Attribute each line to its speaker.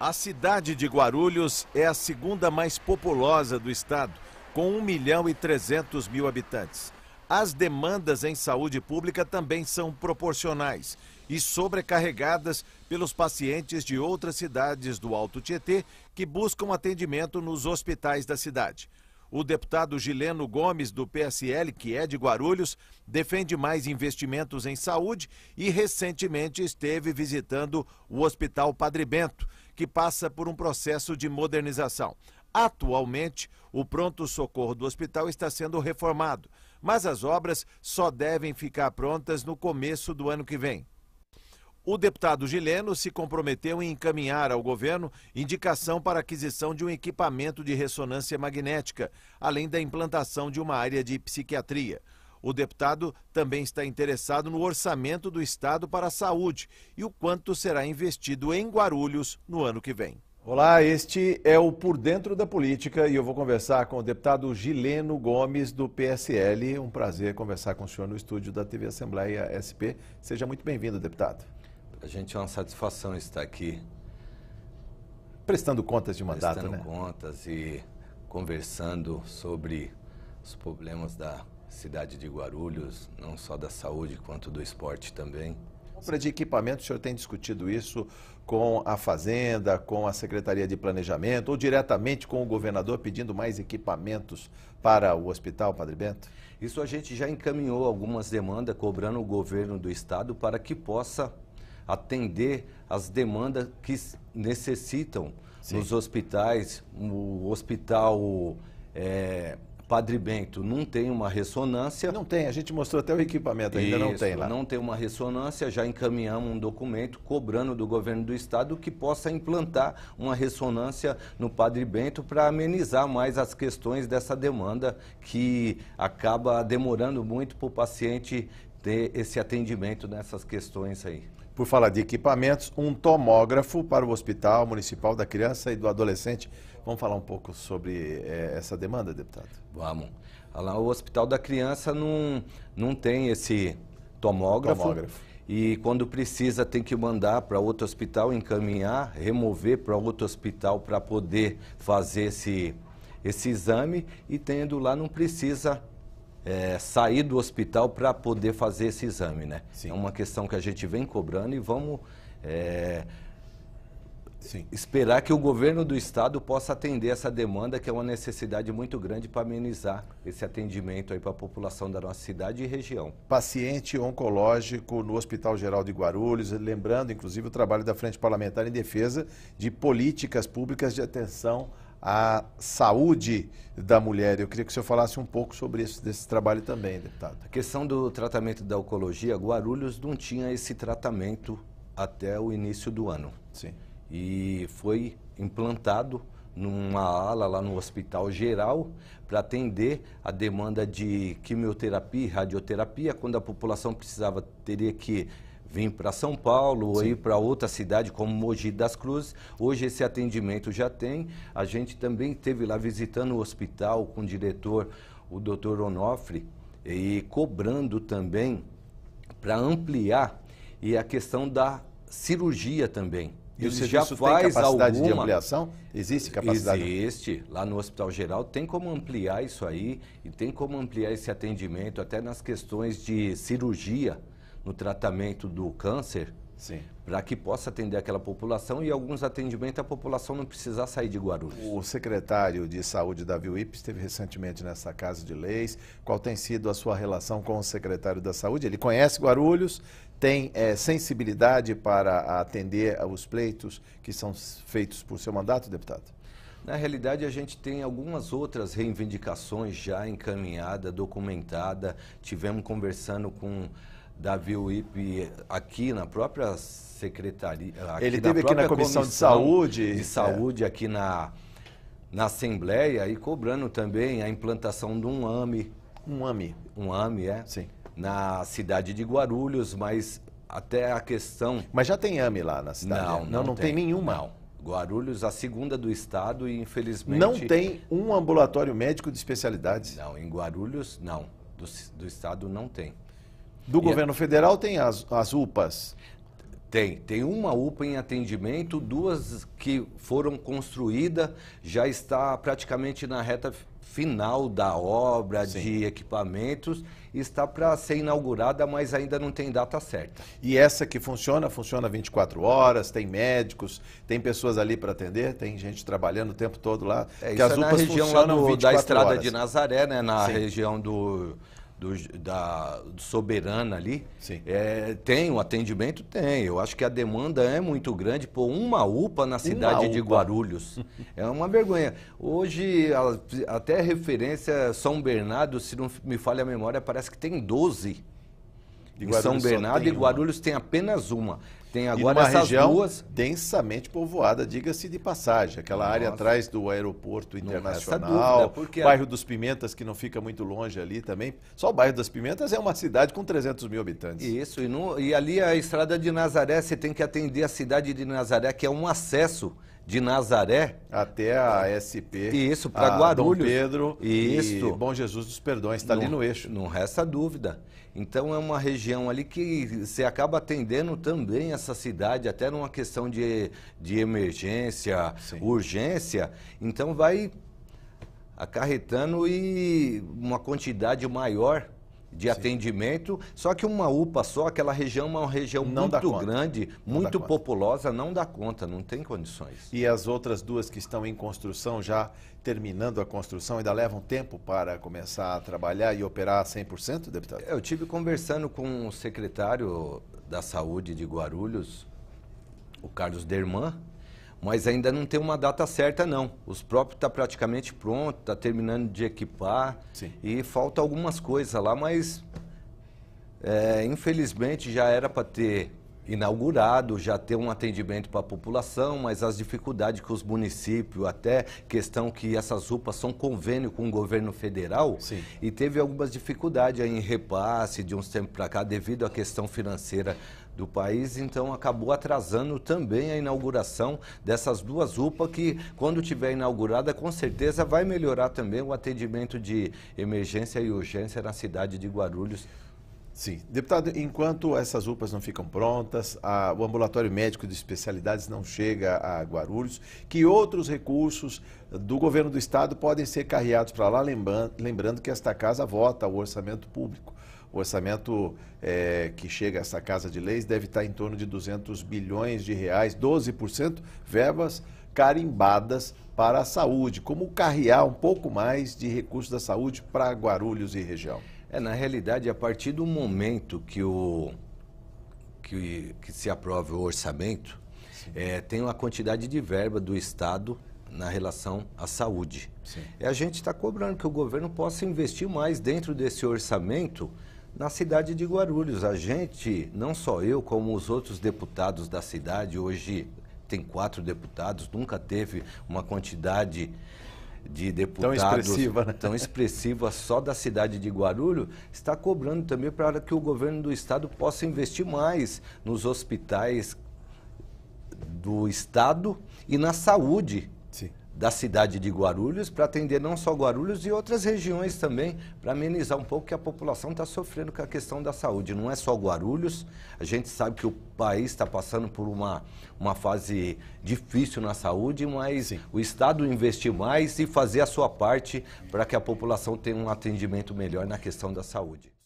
Speaker 1: A cidade de Guarulhos é a segunda mais populosa do estado, com 1 milhão e 300 mil habitantes as demandas em saúde pública também são proporcionais e sobrecarregadas pelos pacientes de outras cidades do Alto Tietê que buscam atendimento nos hospitais da cidade. O deputado Gileno Gomes, do PSL, que é de Guarulhos, defende mais investimentos em saúde e recentemente esteve visitando o Hospital Padre Bento, que passa por um processo de modernização. Atualmente, o pronto-socorro do hospital está sendo reformado, mas as obras só devem ficar prontas no começo do ano que vem. O deputado Gileno se comprometeu em encaminhar ao governo indicação para aquisição de um equipamento de ressonância magnética, além da implantação de uma área de psiquiatria. O deputado também está interessado no orçamento do Estado para a saúde e o quanto será investido em Guarulhos no ano que vem. Olá, este é o Por Dentro da Política e eu vou conversar com o deputado Gileno Gomes, do PSL. Um prazer conversar com o senhor no estúdio da TV Assembleia SP. Seja muito bem-vindo, deputado. A gente é uma
Speaker 2: satisfação estar aqui.
Speaker 1: Prestando contas de mandato, Prestando né?
Speaker 2: contas e conversando sobre os problemas da cidade de Guarulhos, não só da saúde, quanto do esporte também.
Speaker 1: Compra de equipamento, o senhor tem discutido isso com a Fazenda, com a Secretaria de Planejamento ou diretamente com o governador pedindo mais equipamentos para o hospital, Padre Bento? Isso a gente já
Speaker 2: encaminhou algumas demandas cobrando o governo do estado para que possa atender as demandas que necessitam Sim. nos hospitais, o hospital é, Padre Bento não tem uma ressonância. Não tem, a gente mostrou até o equipamento, ainda Isso, não tem lá. Não tem uma ressonância, já encaminhamos um documento cobrando do governo do estado que possa implantar uma ressonância no Padre Bento para amenizar mais as questões dessa demanda que acaba demorando muito para o paciente ter esse atendimento nessas questões aí.
Speaker 1: Por falar de equipamentos, um tomógrafo para o Hospital Municipal da Criança e do Adolescente Vamos falar um pouco sobre é, essa demanda, deputado?
Speaker 2: Vamos. Lá, o Hospital da Criança não, não tem esse tomógrafo. tomógrafo. E quando precisa, tem que mandar para outro hospital, encaminhar, remover para outro hospital para poder fazer esse, esse exame. E tendo lá, não precisa é, sair do hospital para poder fazer esse exame, né? Sim. É uma questão que a gente vem cobrando e vamos é, Sim. esperar que o governo do estado possa atender essa demanda, que é uma necessidade muito grande para amenizar esse atendimento aí para a população da nossa cidade e região.
Speaker 1: Paciente oncológico no Hospital Geral de Guarulhos, lembrando inclusive o trabalho da Frente Parlamentar em defesa de políticas públicas de atenção à saúde da mulher. Eu queria que o senhor falasse um pouco sobre isso, desse trabalho também, deputado.
Speaker 2: A questão do tratamento da oncologia, Guarulhos não tinha esse tratamento até o início do ano. Sim e foi implantado numa ala lá no Hospital Geral para atender a demanda de quimioterapia e radioterapia quando a população precisava teria que vir para São Paulo Sim. ou ir para outra cidade como Mogi das Cruzes. Hoje esse atendimento já tem. A gente também teve lá visitando o hospital com o diretor, o Dr. Onofre, e cobrando também para ampliar e a questão da cirurgia também. E o serviço faz tem capacidade alguma... de ampliação? Existe capacidade? Existe. Lá no Hospital Geral tem como ampliar isso aí e tem como ampliar esse atendimento até nas questões de cirurgia no tratamento do câncer para que possa atender aquela população e alguns atendimentos a população não precisar sair de Guarulhos. O secretário
Speaker 1: de Saúde, Davi Wipp, esteve recentemente nessa Casa de Leis. Qual tem sido a sua relação com o secretário da Saúde? Ele conhece Guarulhos, tem é, sensibilidade para atender aos pleitos que são feitos por seu mandato, deputado?
Speaker 2: Na realidade, a gente tem algumas outras reivindicações já encaminhada, documentada. Tivemos conversando com da VUIP aqui na própria secretaria. Ele teve aqui na comissão, comissão, de saúde. De é. saúde, é. aqui na, na Assembleia e cobrando também a implantação de um AME. Um AME. Um AME, é? Sim. Na cidade de Guarulhos, mas até a questão. Mas já tem AME lá na cidade? Não, não, não, não tem. tem. nenhuma. Não. Guarulhos, a segunda do estado e infelizmente. Não tem
Speaker 1: um ambulatório médico de especialidades? Não, em Guarulhos, não. do, do estado não tem. Do e governo é... federal tem as, as UPAs? Tem, tem uma
Speaker 2: UPA em atendimento, duas que foram construídas, já está praticamente na reta final da obra Sim. de equipamentos, está para ser inaugurada, mas ainda não tem data certa.
Speaker 1: E essa que funciona, funciona 24 horas, tem médicos, tem pessoas ali para atender, tem gente trabalhando o tempo todo lá. É, que as é UPAs na região funcionam do, da Estrada horas. de Nazaré, né, na Sim. região
Speaker 2: do do, da soberana ali, é, tem o atendimento? Tem. Eu acho que a demanda é muito grande por uma UPA na cidade UPA. de Guarulhos. é uma vergonha. Hoje, a, até referência São Bernardo, se não me falha a memória, parece que tem 12.
Speaker 1: São Bernardo e
Speaker 2: Guarulhos uma. tem apenas uma. Tem agora uma região duas...
Speaker 1: densamente povoada, diga-se de passagem. Aquela Nossa. área atrás do aeroporto internacional, dúvida, bairro dos Pimentas, que não fica muito longe ali também. Só o bairro das Pimentas é uma cidade com 300 mil habitantes.
Speaker 2: Isso, e, no, e ali a estrada de Nazaré, você tem que atender a cidade de Nazaré, que é um acesso de Nazaré até a SP. Isso, para Guarulhos. Dom Pedro Isso. e Bom Jesus dos Perdões, está ali no eixo. Não resta dúvida. Então é uma região ali que você acaba atendendo também essa cidade, até numa questão de, de emergência, Sim. urgência. Então vai acarretando e uma quantidade maior de Sim. atendimento, só que uma UPA só, aquela região é uma região não muito grande, não muito
Speaker 1: populosa, não dá conta, não tem condições. E as outras duas que estão em construção, já terminando a construção, ainda levam tempo para começar a trabalhar e operar 100%, deputado? Eu tive conversando com o secretário da Saúde de
Speaker 2: Guarulhos, o Carlos Derman, mas ainda não tem uma data certa não. Os próprios está praticamente pronto, está terminando de equipar Sim. e falta algumas coisas lá, mas é, infelizmente já era para ter inaugurado, já ter um atendimento para a população, mas as dificuldades que os municípios, até questão que essas UPAs são convênio com o governo federal, Sim. e teve algumas dificuldades em repasse de uns tempos para cá devido à questão financeira do país, então acabou atrasando também a inauguração dessas duas UPA que, quando tiver inaugurada, com certeza vai melhorar também o atendimento de emergência e urgência na cidade de Guarulhos
Speaker 1: Sim. Deputado, enquanto essas UPAs não ficam prontas, a, o ambulatório médico de especialidades não chega a Guarulhos, que outros recursos do governo do estado podem ser carreados para lá, lembrando, lembrando que esta casa vota o orçamento público. O orçamento é, que chega a essa casa de leis deve estar em torno de 200 bilhões de reais, 12% verbas carimbadas para a saúde. Como carrear um pouco mais de recursos da saúde para Guarulhos e região? É, na realidade, a partir do momento que, o, que, que se aprova o orçamento,
Speaker 2: é, tem uma quantidade de verba do Estado na relação à saúde. Sim. E a gente está cobrando que o governo possa investir mais dentro desse orçamento na cidade de Guarulhos. A gente, não só eu, como os outros deputados da cidade, hoje tem quatro deputados, nunca teve uma quantidade de deputados tão expressiva, né? tão expressiva só da cidade de Guarulhos, está cobrando também para que o governo do estado possa investir mais nos hospitais do estado e na saúde da cidade de Guarulhos para atender não só Guarulhos e outras regiões também, para amenizar um pouco que a população está sofrendo com a questão da saúde. Não é só Guarulhos, a gente sabe que o país está passando por uma, uma fase difícil na saúde, mas Sim. o Estado investir mais e fazer a sua parte para que a população tenha um atendimento melhor na questão da saúde.